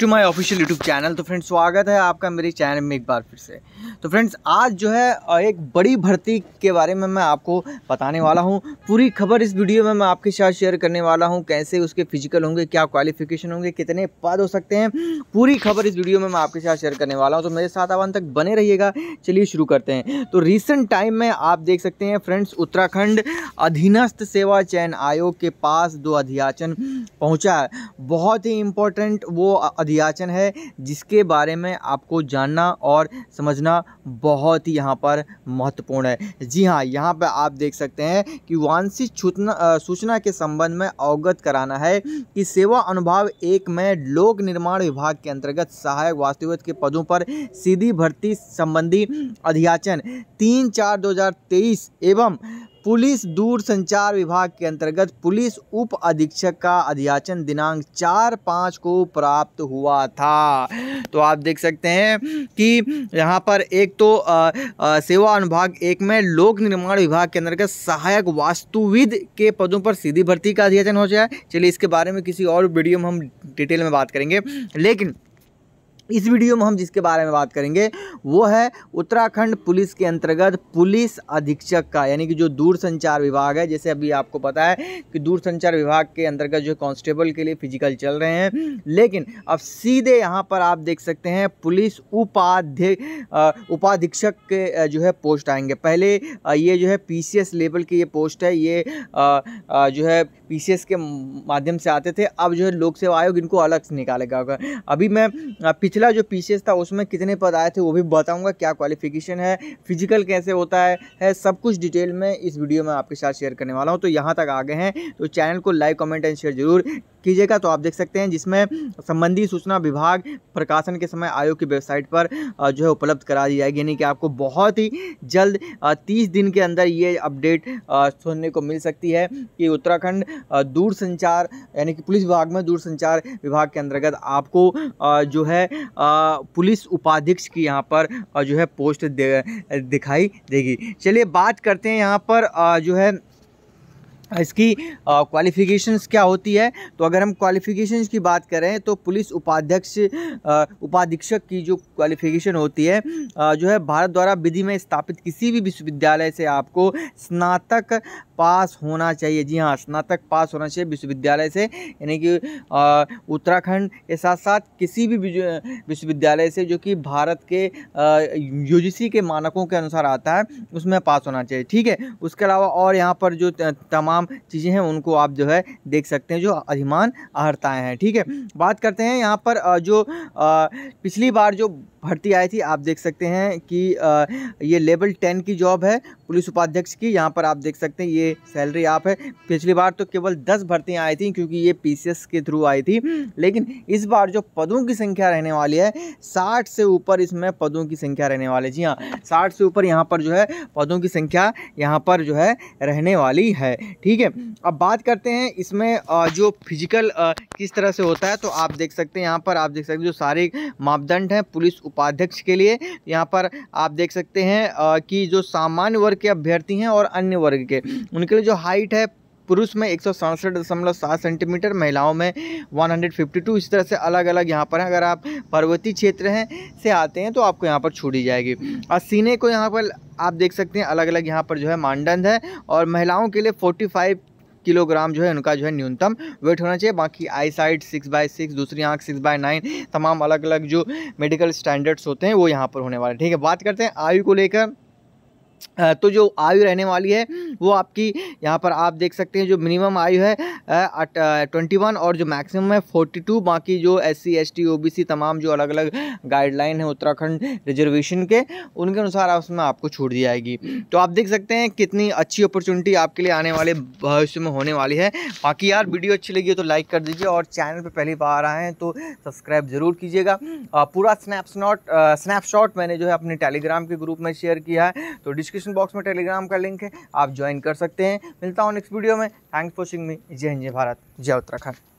To my official YouTube channel तो friends स्वागत है आपका मेरे चैनल में एक बार फिर से तो फ्रेंड्स आज जो है एक बड़ी भर्ती के बारे में मैं आपको बताने वाला हूँ पूरी खबर इस वीडियो में मैं आपके साथ शेयर करने वाला हूँ कैसे उसके फिजिकल होंगे क्या क्वालिफिकेशन होंगे कितने पद हो सकते हैं पूरी खबर इस वीडियो में मैं आपके साथ शेयर करने वाला हूँ तो मेरे साथ आवान तक बने रहिएगा चलिए शुरू करते हैं तो रिसेंट टाइम में आप देख सकते हैं फ्रेंड्स उत्तराखंड अधीनस्थ सेवा चयन आयोग के पास दो अध्याचन पहुँचा है बहुत ही इम्पोर्टेंट वो अधियाचन है जिसके बारे में आपको जानना और समझना बहुत ही यहाँ पर महत्वपूर्ण है जी हाँ यहाँ पर आप देख सकते हैं कि वांछित सूचना के संबंध में अवगत कराना है कि सेवा अनुभाव एक में लोक निर्माण विभाग के अंतर्गत सहायक वास्तुविद के पदों पर सीधी भर्ती संबंधी अधियाचन तीन चार दो एवं पुलिस दूरसंचार विभाग के अंतर्गत पुलिस उप अधीक्षक का अध्याचन दिनांक चार पाँच को प्राप्त हुआ था तो आप देख सकते हैं कि यहाँ पर एक तो आ, आ, सेवा अनुभाग एक में लोक निर्माण विभाग के अंतर्गत सहायक वास्तुविद के पदों पर सीधी भर्ती का अध्याचन हो जाए चलिए इसके बारे में किसी और वीडियो में हम डिटेल में बात करेंगे लेकिन इस वीडियो में हम जिसके बारे में बात करेंगे वो है उत्तराखंड पुलिस के अंतर्गत पुलिस अधीक्षक का यानी कि जो दूरसंचार विभाग है जैसे अभी आपको पता है कि दूरसंचार विभाग के अंतर्गत जो कांस्टेबल के लिए फिजिकल चल रहे हैं लेकिन अब सीधे यहाँ पर आप देख सकते हैं पुलिस उपाध्य उपाधीक्षक के जो है पोस्ट आएंगे पहले ये जो है पी लेवल की ये पोस्ट है ये जो है पी के माध्यम से आते थे अब जो है लोक सेवा आयोग इनको अलग से निकालेगा अभी मैं पिछले पिछला जो पी था उसमें कितने पद आए थे वो भी बताऊँगा क्या क्वालिफिकेशन है फिजिकल कैसे होता है, है सब कुछ डिटेल में इस वीडियो में आपके साथ शेयर करने वाला हूँ तो यहाँ तक आ गए हैं तो चैनल को लाइक कमेंट एंड शेयर जरूर कीजिएगा तो आप देख सकते हैं जिसमें संबंधी सूचना विभाग प्रकाशन के समय आयोग की वेबसाइट पर जो है उपलब्ध करा दी जाएगी यानी कि आपको बहुत ही जल्द तीस दिन के अंदर ये अपडेट सुनने को मिल सकती है कि उत्तराखंड दूरसंचार यानी कि पुलिस विभाग में दूरसंचार विभाग के अंतर्गत आपको जो है पुलिस उपाध्यक्ष की यहाँ पर जो है पोस्ट दिखाई देगी चलिए बात करते हैं यहाँ पर जो है इसकी क्वालिफ़िकेशंस क्या होती है तो अगर हम क्वालिफ़िकेशंस की बात करें तो पुलिस उपाध्यक्ष उपाधीक्षक की जो क्वालिफ़िकेशन होती है आ, जो है भारत द्वारा विधि में स्थापित किसी भी विश्वविद्यालय से आपको स्नातक पास होना चाहिए जी हाँ स्नातक पास होना चाहिए विश्वविद्यालय से यानी कि उत्तराखंड के साथ साथ किसी भी विश्वविद्यालय से जो कि भारत के यूजीसी के मानकों के अनुसार आता है उसमें पास होना चाहिए ठीक है उसके अलावा और यहाँ पर जो तमाम तमाम चीज़ें हैं उनको आप जो है देख सकते हैं जो अधिमान आहरताएँ हैं ठीक है बात करते हैं यहाँ पर जो पिछली बार जो भर्ती आई थी आप देख सकते हैं कि ये लेवल टेन की जॉब है पुलिस उपाध्यक्ष की यहाँ पर आप देख सकते हैं ये सैलरी आप है पिछली बार तो केवल दस भर्तियाँ आई थी क्योंकि ये पी के थ्रू आई थी हम्म। लेकिन इस बार जो पदों की संख्या रहने वाली है साठ से ऊपर इसमें पदों की संख्या रहने वाली है जी हाँ साठ से ऊपर यहाँ पर जो है पदों की संख्या यहाँ पर जो है रहने वाली है ठीक ठीक है अब बात करते हैं इसमें जो फिजिकल किस तरह से होता है तो आप देख सकते हैं यहाँ पर आप देख सकते हैं जो सारे मापदंड हैं पुलिस उपाध्यक्ष के लिए यहाँ पर आप देख सकते हैं कि जो सामान्य वर्ग के अभ्यर्थी हैं और अन्य वर्ग के उनके लिए जो हाइट है पुरुष में एक सेंटीमीटर महिलाओं में 152 इस तरह से अलग अलग यहाँ पर अगर आप पर्वतीय क्षेत्र हैं से आते हैं तो आपको यहाँ पर छूटी जाएगी और सीने को यहाँ पर आप देख सकते हैं अलग अलग यहाँ पर जो है मानदंड है और महिलाओं के लिए 45 किलोग्राम जो है उनका जो है न्यूनतम वेट होना चाहिए बाकी eye side six by six दूसरी आँख सिक्स बाय नाइन तमाम अलग अलग जो मेडिकल स्टैंडर्ड्स होते हैं वो यहाँ पर होने वाले ठीक है बात करते हैं आयु को लेकर तो जो आयु रहने वाली है वो आपकी यहाँ पर आप देख सकते हैं जो मिनिमम आयु है ट्वेंटी वन और जो मैक्सिमम है फोर्टी टू बाकी जो S C S T O B C तमाम जो अलग अलग गाइडलाइन है उत्तराखंड रिजर्वेशन के उनके अनुसार उसमें आपको छूट दी जाएगी तो आप देख सकते हैं कितनी अच्छी अपॉर्चुनिटी आपके लिए आने वाले भविष्य में होने वाली है बाकी यार वीडियो अच्छी लगी तो लाइक कर दीजिए और चैनल पर पहली बार आए हैं तो सब्सक्राइब ज़रूर कीजिएगा पूरा स्नैपशॉट स्नैपशॉट मैंने जो है अपने टेलीग्राम के ग्रुप में शेयर किया है तो डिस्क डिस्क्रिप्शन बॉक्स में टेलीग्राम का लिंक है आप ज्वाइन कर सकते हैं मिलता हूँ नेक्स्ट वीडियो में थैंक्स वॉचिंग मी जय हिंद जय भारत जय उत्तराखंड